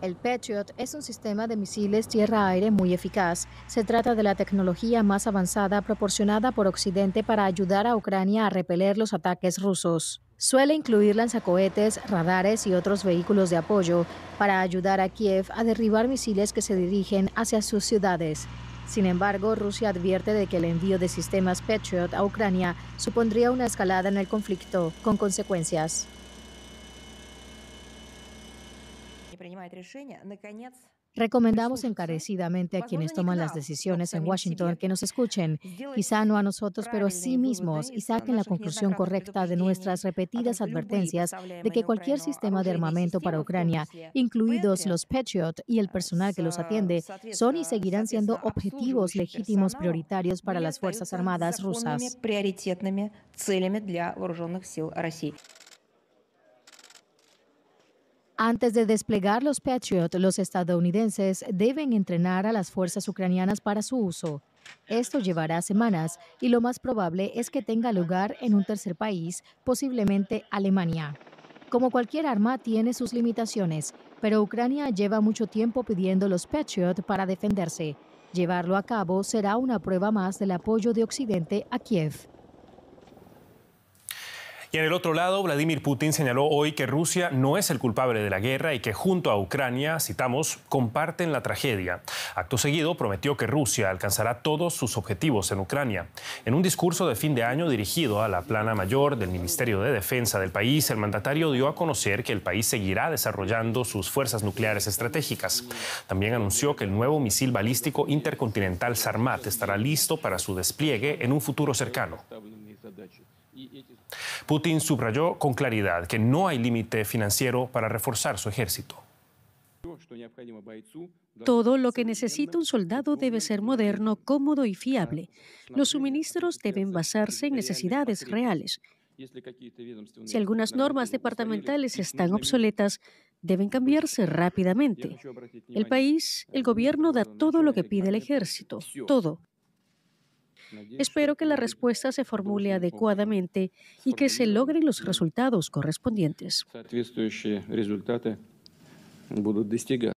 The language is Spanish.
El Patriot es un sistema de misiles tierra-aire muy eficaz. Se trata de la tecnología más avanzada proporcionada por Occidente para ayudar a Ucrania a repeler los ataques rusos. Suele incluir lanzacohetes, radares y otros vehículos de apoyo para ayudar a Kiev a derribar misiles que se dirigen hacia sus ciudades. Sin embargo, Rusia advierte de que el envío de sistemas Patriot a Ucrania supondría una escalada en el conflicto, con consecuencias. Recomendamos encarecidamente a quienes toman las decisiones en Washington que nos escuchen, quizá no a nosotros, pero a sí mismos, y saquen la conclusión correcta de nuestras repetidas advertencias de que cualquier sistema de armamento para Ucrania, incluidos los Patriot y el personal que los atiende, son y seguirán siendo objetivos legítimos prioritarios para las Fuerzas Armadas rusas. Antes de desplegar los Patriot, los estadounidenses deben entrenar a las fuerzas ucranianas para su uso. Esto llevará semanas y lo más probable es que tenga lugar en un tercer país, posiblemente Alemania. Como cualquier arma tiene sus limitaciones, pero Ucrania lleva mucho tiempo pidiendo los Patriot para defenderse. Llevarlo a cabo será una prueba más del apoyo de Occidente a Kiev. Y en el otro lado, Vladimir Putin señaló hoy que Rusia no es el culpable de la guerra y que junto a Ucrania, citamos, comparten la tragedia. Acto seguido, prometió que Rusia alcanzará todos sus objetivos en Ucrania. En un discurso de fin de año dirigido a la plana mayor del Ministerio de Defensa del país, el mandatario dio a conocer que el país seguirá desarrollando sus fuerzas nucleares estratégicas. También anunció que el nuevo misil balístico intercontinental Sarmat estará listo para su despliegue en un futuro cercano. Putin subrayó con claridad que no hay límite financiero para reforzar su ejército. Todo lo que necesita un soldado debe ser moderno, cómodo y fiable. Los suministros deben basarse en necesidades reales. Si algunas normas departamentales están obsoletas, deben cambiarse rápidamente. El país, el gobierno da todo lo que pide el ejército, todo. Espero que la respuesta se formule adecuadamente y que se logren los resultados correspondientes.